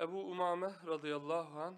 Ebu Umame radıyallahu an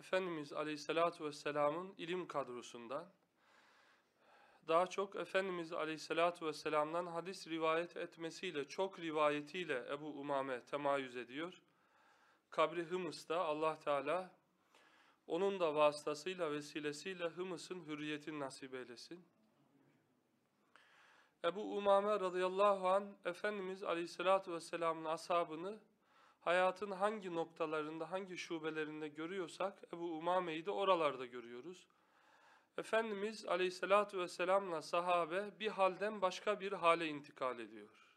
Efendimiz aleyhissalatu vesselamın ilim kadrosundan daha çok Efendimiz aleyhissalatu vesselamdan hadis rivayet etmesiyle, çok rivayetiyle Ebu Umame temayüz ediyor. Kabri Hımıs'ta Allah Teala onun da vasıtasıyla, vesilesiyle Hımıs'ın hürriyetini nasip eylesin. Ebu Umame radıyallahu an Efendimiz aleyhissalatu vesselamın ashabını hayatın hangi noktalarında, hangi şubelerinde görüyorsak Ebu Umame'yi de oralarda görüyoruz. Efendimiz aleyhissalatu vesselamla sahabe bir halden başka bir hale intikal ediyor.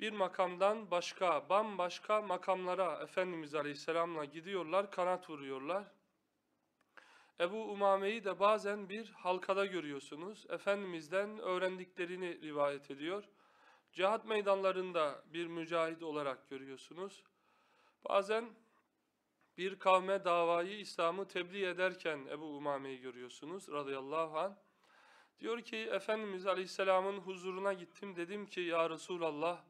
Bir makamdan başka, bambaşka makamlara Efendimiz aleyhisselamla gidiyorlar, kanat vuruyorlar. Ebu Umame'yi de bazen bir halkada görüyorsunuz. Efendimiz'den öğrendiklerini rivayet ediyor. Cihat meydanlarında bir mücahit olarak görüyorsunuz. Bazen bir kavme davayı İslam'ı tebliğ ederken Ebu Umame'yi görüyorsunuz radıyallahu anh. Diyor ki Efendimiz Aleyhisselam'ın huzuruna gittim dedim ki ya Resulallah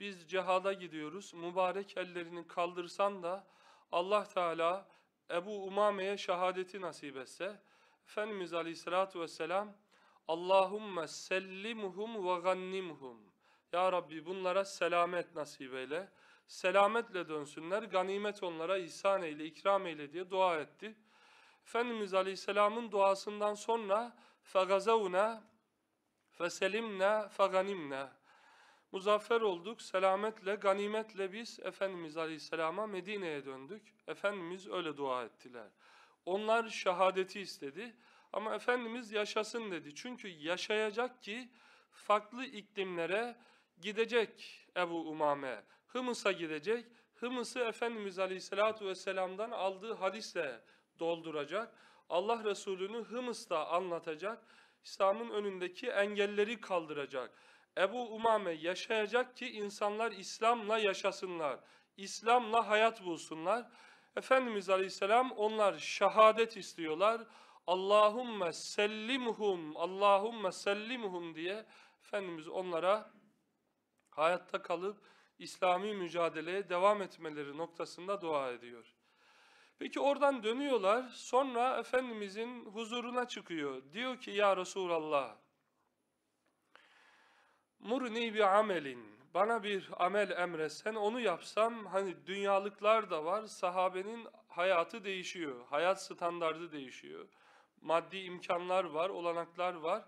biz cihada gidiyoruz mübarek ellerini kaldırsan da Allah Teala Ebu Umame'ye şehadeti nasip etse, Efendimiz Aleyhisselatü Vesselam, Allahümme sellimhum ve gannimhum. Ya Rabbi bunlara selamet nasip eyle. Selametle dönsünler, ganimet onlara ihsan eyle, ikram eyle diye dua etti. Efendimiz Aleyhisselam'ın duasından sonra فَغَزَوْنَا فَسَلِمْنَا فَغَنِمْنَا Muzaffer olduk, selametle, ganimetle biz Efendimiz Aleyhisselam'a Medine'ye döndük. Efendimiz öyle dua ettiler. Onlar şehadeti istedi ama Efendimiz yaşasın dedi. Çünkü yaşayacak ki farklı iklimlere gidecek Ebu Umame. Hımıs'a gidecek, Hımıs'ı Efendimiz Aleyhisselatü Vesselam'dan aldığı hadisle dolduracak. Allah Resulü'nü Hımıs'ta anlatacak. İslam'ın önündeki engelleri kaldıracak. Ebu Umame yaşayacak ki insanlar İslam'la yaşasınlar. İslam'la hayat bulsunlar. Efendimiz Aleyhisselam onlar şehadet istiyorlar. Allahümme sellimhum, Allahümme sellimhum diye Efendimiz onlara hayatta kalıp İslami mücadeleye devam etmeleri noktasında dua ediyor. Peki oradan dönüyorlar, sonra Efendimizin huzuruna çıkıyor. Diyor ki ya Resulallah, murni bir amelin. Bana bir amel emresen, onu yapsam hani dünyalıklar da var. Sahabenin hayatı değişiyor. Hayat standardı değişiyor. Maddi imkanlar var, olanaklar var.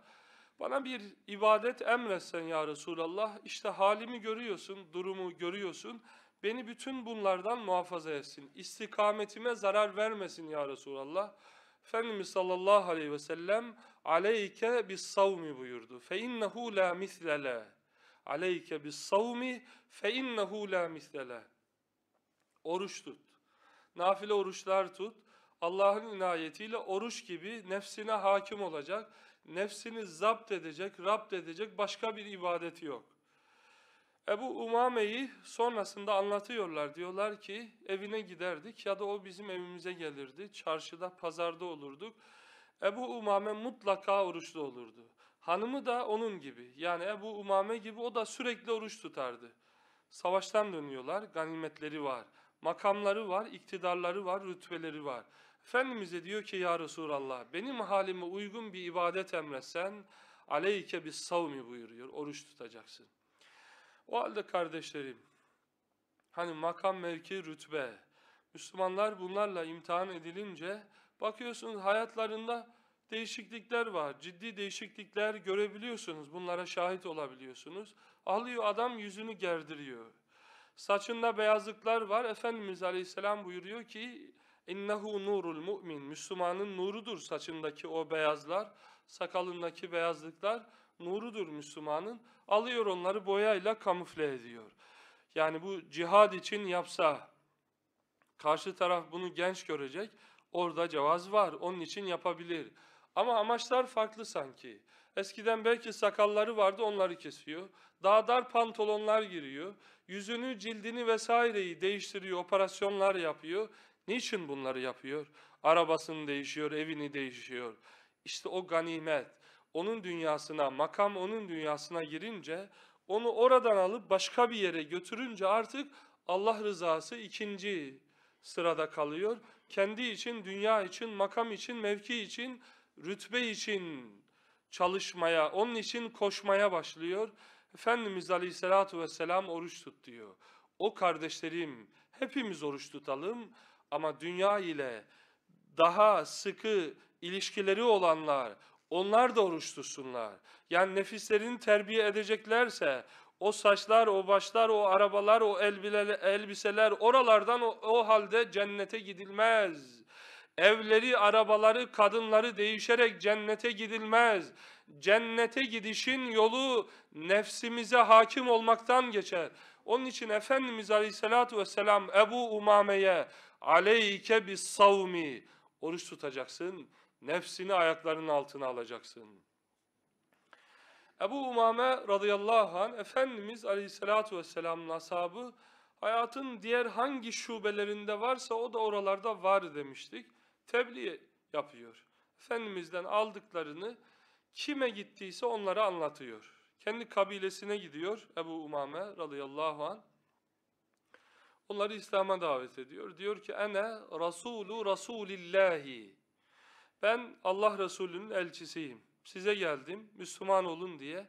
Bana bir ibadet emresen ya Resulallah. işte halimi görüyorsun, durumu görüyorsun. Beni bütün bunlardan muhafaza etsin. istikametime zarar vermesin ya Resulallah. Efendimiz sallallahu aleyhi ve sellem aleyke bis savmi buyurdu. Fe innehu la mislele. Aleyke bis savmi fe innehu la mislele. Oruç tut. Nafile oruçlar tut. Allah'ın inayetiyle oruç gibi nefsine hakim olacak, nefsini zapt edecek, rapt edecek başka bir ibadeti yok. Ebu Umame'yi sonrasında anlatıyorlar. Diyorlar ki evine giderdik ya da o bizim evimize gelirdi. Çarşıda, pazarda olurduk. Ebu Umame mutlaka oruçlu olurdu. Hanımı da onun gibi yani Ebu Umame gibi o da sürekli oruç tutardı. Savaştan dönüyorlar, ganimetleri var, makamları var, iktidarları var, rütbeleri var. Efendimiz de diyor ki ya Resulallah benim halime uygun bir ibadet emretsen aleyke bir savmi buyuruyor. Oruç tutacaksın. O halde kardeşlerim hani makam, mevki, rütbe Müslümanlar bunlarla imtihan edilince Bakıyorsunuz hayatlarında değişiklikler var. Ciddi değişiklikler görebiliyorsunuz. Bunlara şahit olabiliyorsunuz. Alıyor adam yüzünü gerdiriyor. Saçında beyazlıklar var. Efendimiz Aleyhisselam buyuruyor ki İnnehu nurul mu'min Müslümanın nurudur saçındaki o beyazlar, sakalındaki beyazlıklar nurudur Müslümanın. Alıyor onları boyayla kamufle ediyor. Yani bu cihad için yapsa, karşı taraf bunu genç görecek. Orada cevaz var, onun için yapabilir. Ama amaçlar farklı sanki. Eskiden belki sakalları vardı onları kesiyor. Daha dar pantolonlar giriyor. Yüzünü, cildini vesaireyi değiştiriyor, operasyonlar yapıyor. Niçin bunları yapıyor? Arabasını değişiyor, evini değişiyor. İşte o ganimet. Onun dünyasına, makam onun dünyasına girince, onu oradan alıp başka bir yere götürünce artık Allah rızası ikinci sırada kalıyor kendi için, dünya için, makam için, mevki için, rütbe için çalışmaya, onun için koşmaya başlıyor. Efendimiz Aleyhisselatü Vesselam oruç tut diyor. O kardeşlerim hepimiz oruç tutalım ama dünya ile daha sıkı ilişkileri olanlar onlar da oruç tutsunlar. Yani nefislerini terbiye edeceklerse o saçlar, o başlar, o arabalar, o elbiseler oralardan o, o halde cennete gidilmez. Evleri, arabaları, kadınları değişerek cennete gidilmez. Cennete gidişin yolu nefsimize hakim olmaktan geçer. Onun için Efendimiz Aleyhisselatü Vesselam Ebu Umame'ye aleyke bis savmi oruç tutacaksın, nefsini ayaklarının altına alacaksın.'' Ebu Umame radıyallahu anh Efendimiz aleyhissalatu vesselamın ashabı hayatın diğer hangi şubelerinde varsa o da oralarda var demiştik. Tebliğ yapıyor. Efendimiz'den aldıklarını kime gittiyse onlara anlatıyor. Kendi kabilesine gidiyor Ebu Umame radıyallahu anh. Onları İslam'a davet ediyor. Diyor ki ene Rasulu Rasulillahi. Ben Allah Resulü'nün elçisiyim. Size geldim, Müslüman olun diye.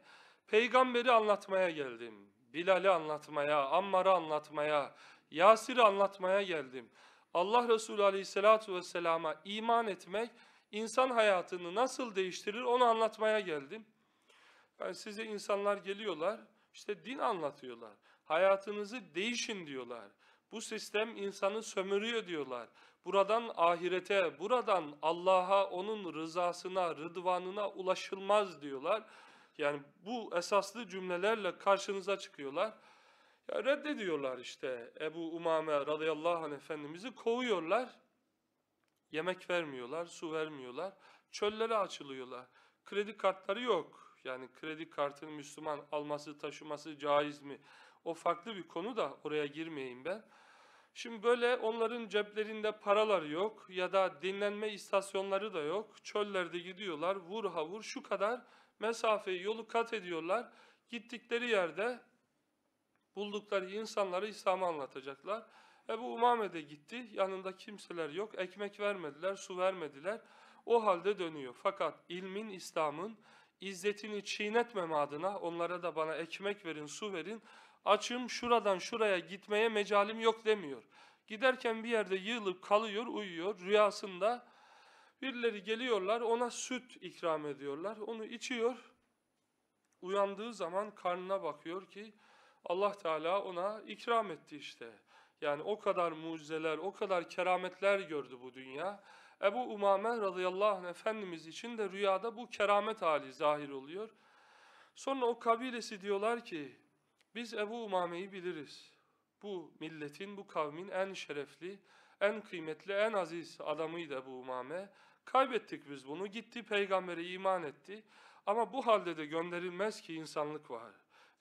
Peygamberi anlatmaya geldim. Bilal'i anlatmaya, Ammar'ı anlatmaya, Yasir'i anlatmaya geldim. Allah Resulü Aleyhisselatü Vesselam'a iman etmek, insan hayatını nasıl değiştirir onu anlatmaya geldim. Yani size insanlar geliyorlar, işte din anlatıyorlar. Hayatınızı değişin diyorlar. Bu sistem insanı sömürüyor diyorlar. Buradan ahirete, buradan Allah'a, onun rızasına, rıdvanına ulaşılmaz diyorlar. Yani bu esaslı cümlelerle karşınıza çıkıyorlar. Ya reddediyorlar işte Ebu Umame radıyallahu anh efendimizi kovuyorlar. Yemek vermiyorlar, su vermiyorlar. Çöllere açılıyorlar. Kredi kartları yok. Yani kredi kartını Müslüman alması, taşıması caiz mi? O farklı bir konu da oraya girmeyeyim ben. Şimdi böyle onların ceplerinde paralar yok ya da dinlenme istasyonları da yok. Çöllerde gidiyorlar vur ha vur şu kadar mesafeyi yolu kat ediyorlar. Gittikleri yerde buldukları insanları İslam'a anlatacaklar. Ebu Umame'de gitti yanında kimseler yok ekmek vermediler su vermediler. O halde dönüyor. Fakat ilmin, İslam'ın, İzzetini çiğnetmem adına onlara da bana ekmek verin, su verin açım şuradan şuraya gitmeye mecalim yok demiyor. Giderken bir yerde yığılıp kalıyor, uyuyor. Rüyasında birileri geliyorlar, ona süt ikram ediyorlar. Onu içiyor. Uyandığı zaman karnına bakıyor ki Allah Teala ona ikram etti işte. Yani o kadar mucizeler, o kadar kerametler gördü bu dünya. Ebu Umame radıyallahu anh Efendimiz için de rüyada bu keramet hali zahir oluyor. Sonra o kabilesi diyorlar ki, biz Ebu Umame'yi biliriz. Bu milletin, bu kavmin en şerefli, en kıymetli, en aziz adamıydı Ebu Umame. Kaybettik biz bunu. Gitti peygambere iman etti. Ama bu halde de gönderilmez ki insanlık var.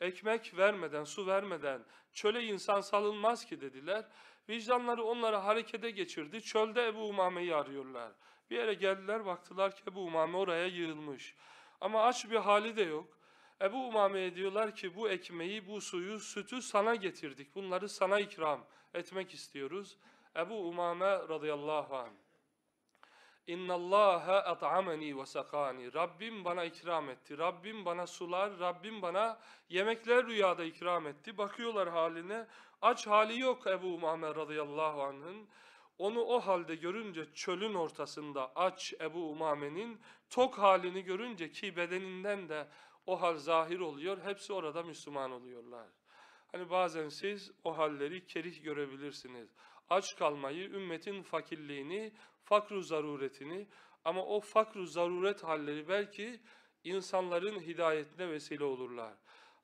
Ekmek vermeden, su vermeden çöle insan salınmaz ki dediler. Vicdanları onları harekete geçirdi. Çölde Ebu Umame'yi arıyorlar. Bir yere geldiler baktılar ki Ebu Umame oraya yığılmış. Ama aç bir hali de yok. Ebu Umame'ye diyorlar ki bu ekmeği, bu suyu, sütü sana getirdik. Bunları sana ikram etmek istiyoruz. Ebu Umame radıyallahu anh. İnnallâhe at'ameni ve sakani. Rabbim bana ikram etti. Rabbim bana sular, Rabbim bana yemekler rüyada ikram etti. Bakıyorlar haline. Aç hali yok Ebu Umame radıyallahu anh'ın. Onu o halde görünce çölün ortasında aç Ebu Umame'nin tok halini görünce ki bedeninden de o hal zahir oluyor. Hepsi orada Müslüman oluyorlar. Hani bazen siz o halleri kerih görebilirsiniz. Aç kalmayı, ümmetin fakirliğini, fakru zaruretini ama o fakru zaruret halleri belki insanların hidayetine vesile olurlar.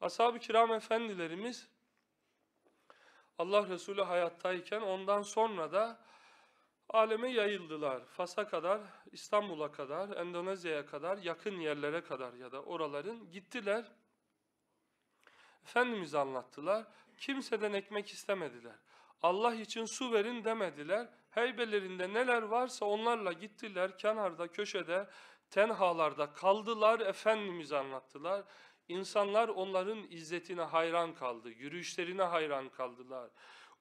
Ashab-ı kiram efendilerimiz Allah Resulü hayattayken ondan sonra da aleme yayıldılar. Fas'a kadar, İstanbul'a kadar, Endonezya'ya kadar, yakın yerlere kadar ya da oraların gittiler. Efendimiz anlattılar. Kimseden ekmek istemediler. Allah için su verin demediler. Heybelerinde neler varsa onlarla gittiler. Kenarda, köşede, tenhalarda kaldılar. Efendimiz anlattılar. İnsanlar onların izzetine hayran kaldı. Yürüyüşlerine hayran kaldılar.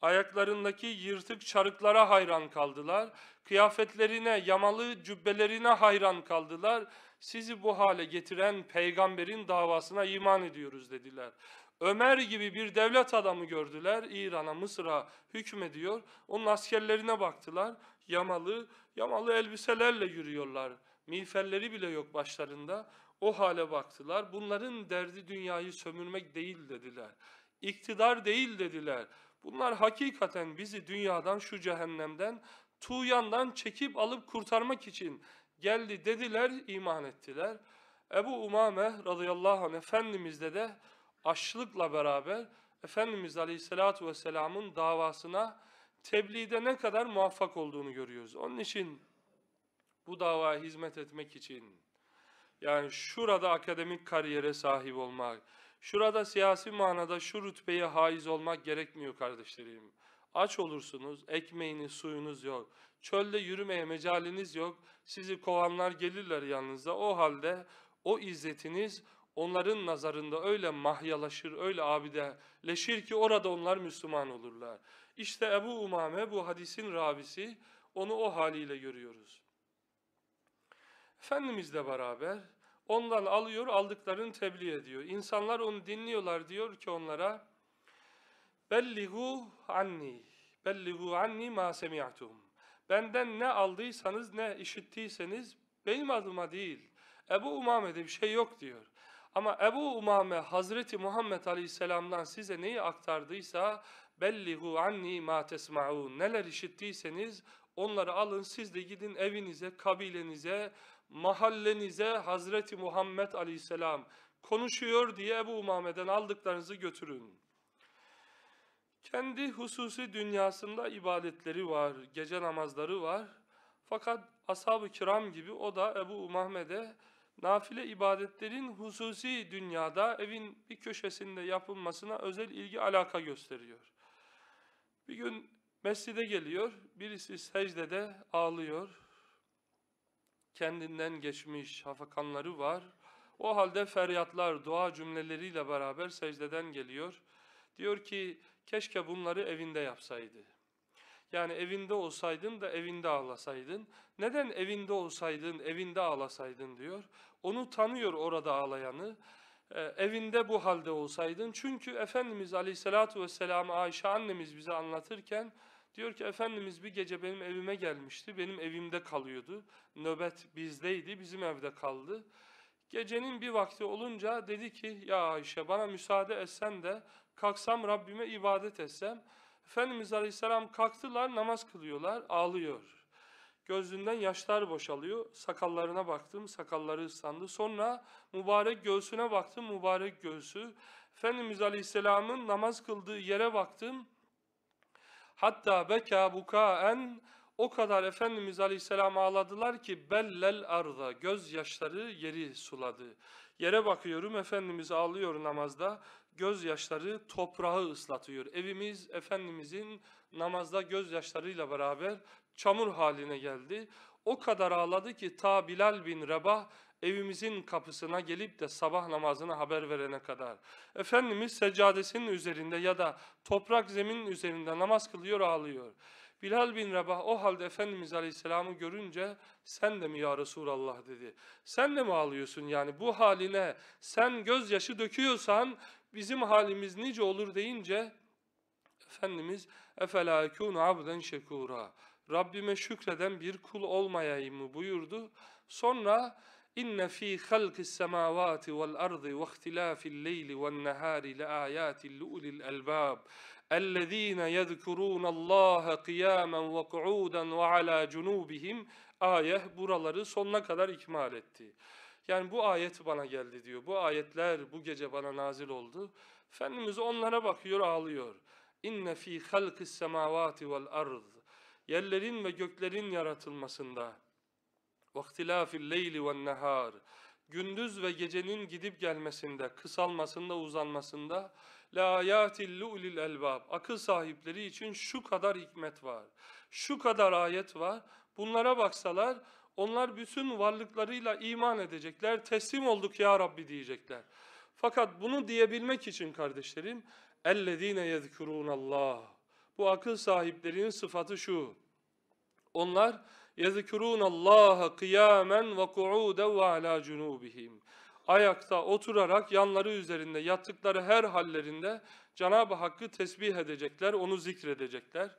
Ayaklarındaki yırtık çarıklara hayran kaldılar. Kıyafetlerine, yamalı cübbelerine hayran kaldılar. Sizi bu hale getiren peygamberin davasına iman ediyoruz dediler. Ömer gibi bir devlet adamı gördüler. İran'a, Mısır'a hükmediyor. Onun askerlerine baktılar. Yamalı, yamalı elbiselerle yürüyorlar. Miğferleri bile yok başlarında. O hale baktılar. Bunların derdi dünyayı sömürmek değil dediler. İktidar değil dediler. Bunlar hakikaten bizi dünyadan şu cehennemden tuğyandan çekip alıp kurtarmak için geldi dediler, iman ettiler. Ebu Umame radıyallahu anh Efendimiz'de de açlıkla beraber Efendimiz aleyhissalatu vesselamın davasına tebliğde ne kadar muvaffak olduğunu görüyoruz. Onun için bu davaya hizmet etmek için yani şurada akademik kariyere sahip olmak, Şurada siyasi manada şu rütbeye haiz olmak gerekmiyor kardeşlerim. Aç olursunuz, ekmeğiniz, suyunuz yok. Çölde yürümeye mecaliniz yok. Sizi kovanlar gelirler yanınıza. O halde o izzetiniz onların nazarında öyle mahyalaşır, öyle abideleşir ki orada onlar Müslüman olurlar. İşte Ebu Umame bu hadisin ravisi onu o haliyle görüyoruz. Efendimizle beraber Ondan alıyor, aldıklarını tebliğ ediyor. İnsanlar onu dinliyorlar diyor ki onlara Bellihu anni. Bellihu anni ma semi'tum. Benden ne aldıysanız ne işittiyseniz benim adıma değil. Ebu Umame'de bir şey yok diyor. Ama Ebu Umame Hazreti Muhammed Aleyhisselam'dan size neyi aktardıysa bellihu anni ma tesma'un. Neler işittiyseniz Onları alın siz de gidin evinize, kabilenize, mahallenize Hazreti Muhammed Aleyhisselam konuşuyor diye Ebu Umame'den aldıklarınızı götürün. Kendi hususi dünyasında ibadetleri var, gece namazları var. Fakat ashab-ı kiram gibi o da Ebu Umamede nafile ibadetlerin hususi dünyada evin bir köşesinde yapılmasına özel ilgi alaka gösteriyor. Bir gün Mescide geliyor, birisi secdede ağlıyor. Kendinden geçmiş hafakanları var. O halde feryatlar, dua cümleleriyle beraber secdeden geliyor. Diyor ki, keşke bunları evinde yapsaydı. Yani evinde olsaydın da evinde ağlasaydın. Neden evinde olsaydın, evinde ağlasaydın diyor. Onu tanıyor orada ağlayanı. E, evinde bu halde olsaydın. Çünkü Efendimiz Aleyhisselatü Vesselam Ayşe annemiz bize anlatırken Diyor ki Efendimiz bir gece benim evime gelmişti. Benim evimde kalıyordu. Nöbet bizdeydi. Bizim evde kaldı. Gecenin bir vakti olunca dedi ki ya Ayşe bana müsaade etsen de kalksam Rabbime ibadet etsem. Efendimiz Aleyhisselam kalktılar namaz kılıyorlar ağlıyor. Gözünden yaşlar boşalıyor. Sakallarına baktım, sakalları ıslandı. Sonra mübarek göğsüne baktım, mübarek göğsü. Efendimiz Aleyhisselam'ın namaz kıldığı yere baktım. Hatta beka bukaen o kadar Efendimiz Aleyhisselam ağladılar ki bellel arda gözyaşları yeri suladı. Yere bakıyorum Efendimiz ağlıyor namazda gözyaşları toprağı ıslatıyor. Evimiz Efendimizin namazda gözyaşlarıyla beraber çamur haline geldi. O kadar ağladı ki ta Bilal bin Rebah evimizin kapısına gelip de sabah namazını haber verene kadar. Efendimiz seccadesinin üzerinde ya da toprak zeminin üzerinde namaz kılıyor ağlıyor. Bilal bin Rabah o halde Efendimiz Aleyhisselam'ı görünce sen de mi ya Resulallah dedi. Sen de mi ağlıyorsun yani bu haline sen gözyaşı döküyorsan bizim halimiz nice olur deyince Efendimiz efela ekûnu abden şekûrâ Rabbime şükreden bir kul olmayayım buyurdu. Sonra inne fi halqis semavati vel ardı ve ihtilafil leyli ven nehari le ayatin li ulil elbab ellezine yezkurunallaha kıyamen ve kuuden ve ala cunubihim Ayet buraları sonuna kadar ikmal etti. Yani bu ayet bana geldi diyor. Bu ayetler bu gece bana nazil oldu. Efendimiz onlara bakıyor ağlıyor. İnne fi halqis semavati vel ard yerlerin ve göklerin yaratılmasında, وَاخْتِلَافِ اللَّيْلِ وَالنَّهَارِ gündüz ve gecenin gidip gelmesinde, kısalmasında, uzanmasında la ayatil lu'lil elbab. Akıl sahipleri için şu kadar hikmet var. Şu kadar ayet var. Bunlara baksalar onlar bütün varlıklarıyla iman edecekler. Teslim olduk ya Rabbi diyecekler. Fakat bunu diyebilmek için kardeşlerim ellezine yezkurun Allah bu akıl sahiplerinin sıfatı şu. Onlar يَذْكُرُونَ اللّٰهَ قِيَامًا وَقُعُودًا وَعَلَى جُنُوبِهِمْ Ayakta oturarak yanları üzerinde yattıkları her hallerinde Cenab-ı Hakk'ı tesbih edecekler, onu zikredecekler.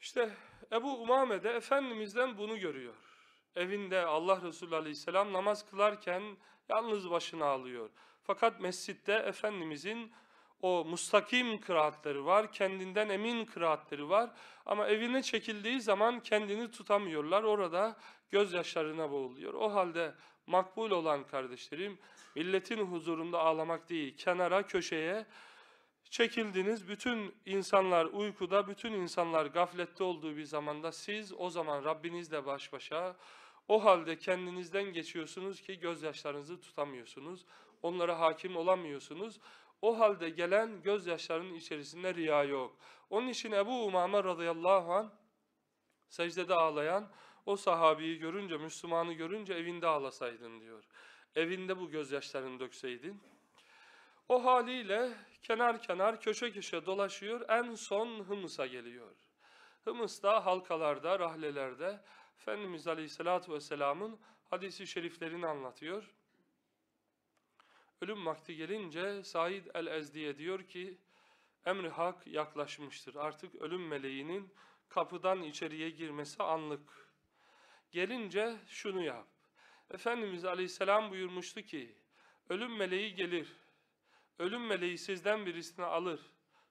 İşte Ebu Umame de Efendimiz'den bunu görüyor. Evinde Allah Resulü Aleyhisselam namaz kılarken yalnız başına alıyor. Fakat mescitte Efendimiz'in o mustakim kıraatları var, kendinden emin kıraatları var. Ama evine çekildiği zaman kendini tutamıyorlar. Orada gözyaşlarına boğuluyor. O halde makbul olan kardeşlerim, milletin huzurunda ağlamak değil, kenara, köşeye çekildiniz. Bütün insanlar uykuda, bütün insanlar gaflette olduğu bir zamanda siz o zaman Rabbinizle baş başa, o halde kendinizden geçiyorsunuz ki gözyaşlarınızı tutamıyorsunuz. Onlara hakim olamıyorsunuz. O halde gelen gözyaşlarının içerisinde riya yok. Onun için Ebu Umame radıyallahu anh secdede ağlayan o sahabiyi görünce, Müslümanı görünce evinde ağlasaydın diyor. Evinde bu gözyaşlarını dökseydin. O haliyle kenar kenar köşe köşe dolaşıyor. En son Hıms'a geliyor. Hıms'ta halkalarda, rahlelerde Efendimiz Aleyhisselatü Vesselam'ın hadisi şeriflerini anlatıyor. Ölüm vakti gelince Said el-Ezdi'ye diyor ki, emri hak yaklaşmıştır. Artık ölüm meleğinin kapıdan içeriye girmesi anlık. Gelince şunu yap. Efendimiz aleyhisselam buyurmuştu ki, ölüm meleği gelir, ölüm meleği sizden birisini alır.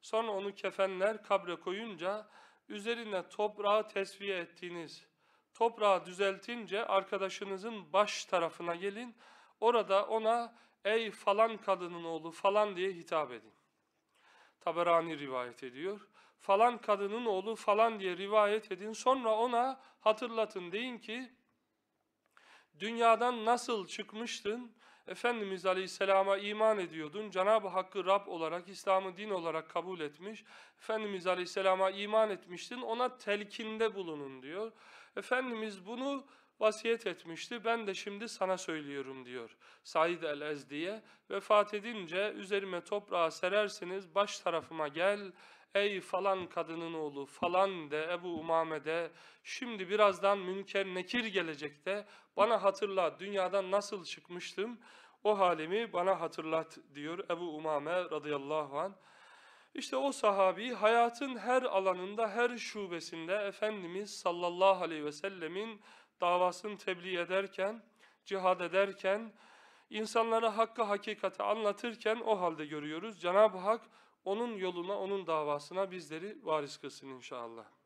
Sonra onu kefenler kabre koyunca, üzerine toprağı tesviye ettiğiniz, toprağı düzeltince arkadaşınızın baş tarafına gelin, orada ona Ey falan kadının oğlu falan diye hitap edin. Taberani rivayet ediyor. Falan kadının oğlu falan diye rivayet edin. Sonra ona hatırlatın deyin ki dünyadan nasıl çıkmıştın? Efendimiz Aleyhisselam'a iman ediyordun. Cenab-ı Hakk'ı Rab olarak, İslam'ı din olarak kabul etmiş. Efendimiz Aleyhisselam'a iman etmiştin. Ona telkinde bulunun diyor. Efendimiz bunu vasiyet etmişti. Ben de şimdi sana söylüyorum diyor Said el-Ezdi'ye. Vefat edince üzerime toprağa serersiniz, baş tarafıma gel, ey falan kadının oğlu falan de Ebu Umame de şimdi birazdan münker nekir gelecek de bana hatırla dünyadan nasıl çıkmıştım o halimi bana hatırlat diyor Ebu Umame radıyallahu anh. İşte o sahabi hayatın her alanında, her şubesinde Efendimiz sallallahu aleyhi ve sellemin davasını tebliğ ederken, cihad ederken, insanlara hakkı hakikati anlatırken o halde görüyoruz. Cenab-ı Hak onun yoluna, onun davasına bizleri varis kılsın inşallah.